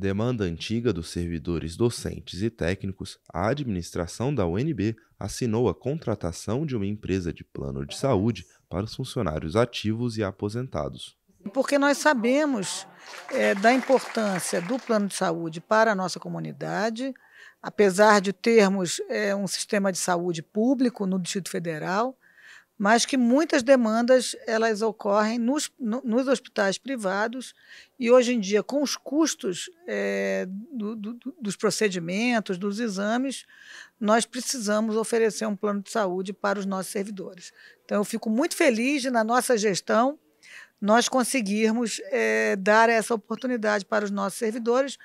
demanda antiga dos servidores docentes e técnicos, a administração da UNB assinou a contratação de uma empresa de plano de saúde para os funcionários ativos e aposentados. Porque nós sabemos é, da importância do plano de saúde para a nossa comunidade, apesar de termos é, um sistema de saúde público no Distrito Federal, mas que muitas demandas elas ocorrem nos, no, nos hospitais privados e hoje em dia com os custos é, do, do, dos procedimentos, dos exames, nós precisamos oferecer um plano de saúde para os nossos servidores. Então eu fico muito feliz de, na nossa gestão nós conseguirmos é, dar essa oportunidade para os nossos servidores.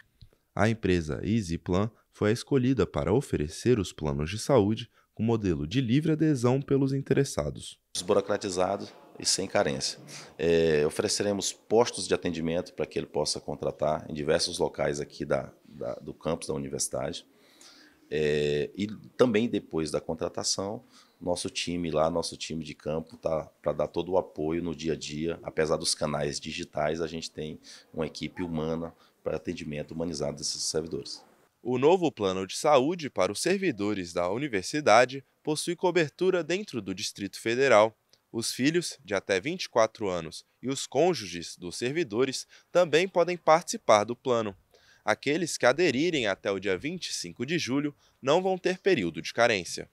A empresa EasyPlan foi a escolhida para oferecer os planos de saúde com modelo de livre adesão pelos interessados. Desburocratizado e sem carência. É, ofereceremos postos de atendimento para que ele possa contratar em diversos locais aqui da, da, do campus da universidade. É, e também depois da contratação, nosso time lá, nosso time de campo, tá para dar todo o apoio no dia a dia. Apesar dos canais digitais, a gente tem uma equipe humana para atendimento humanizado desses servidores. O novo plano de saúde para os servidores da universidade possui cobertura dentro do Distrito Federal. Os filhos, de até 24 anos, e os cônjuges dos servidores também podem participar do plano. Aqueles que aderirem até o dia 25 de julho não vão ter período de carência.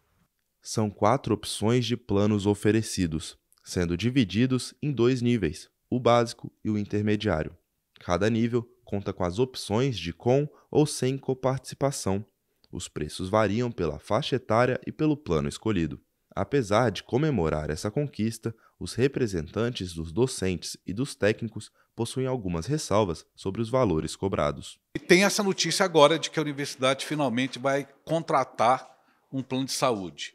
São quatro opções de planos oferecidos, sendo divididos em dois níveis, o básico e o intermediário. Cada nível conta com as opções de com ou sem coparticipação. Os preços variam pela faixa etária e pelo plano escolhido. Apesar de comemorar essa conquista, os representantes dos docentes e dos técnicos possuem algumas ressalvas sobre os valores cobrados. E tem essa notícia agora de que a universidade finalmente vai contratar um plano de saúde.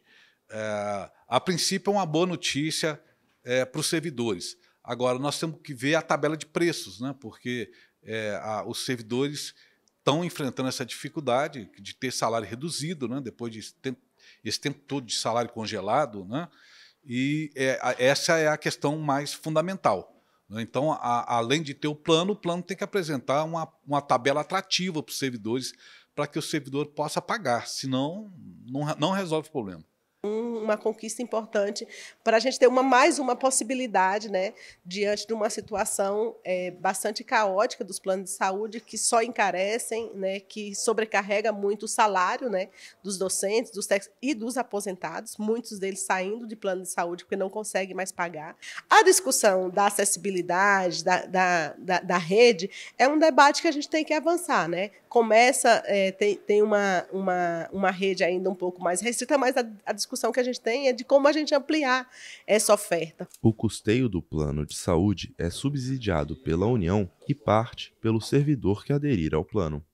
É, a princípio, é uma boa notícia é, para os servidores, Agora, nós temos que ver a tabela de preços, né? porque é, a, os servidores estão enfrentando essa dificuldade de ter salário reduzido, né? depois de esse tempo, esse tempo todo de salário congelado. Né? E é, a, essa é a questão mais fundamental. Né? Então, a, além de ter o plano, o plano tem que apresentar uma, uma tabela atrativa para os servidores, para que o servidor possa pagar, senão não, não resolve o problema. Hum uma conquista importante para a gente ter uma, mais uma possibilidade, né, diante de uma situação é, bastante caótica dos planos de saúde, que só encarecem, né, que sobrecarrega muito o salário né, dos docentes dos técnicos e dos aposentados, muitos deles saindo de plano de saúde porque não conseguem mais pagar. A discussão da acessibilidade, da, da, da, da rede, é um debate que a gente tem que avançar. Né? Começa, é, tem, tem uma, uma, uma rede ainda um pouco mais restrita, mas a, a discussão que a gente tem é de como a gente ampliar essa oferta. O custeio do plano de saúde é subsidiado pela União e parte pelo servidor que aderir ao plano.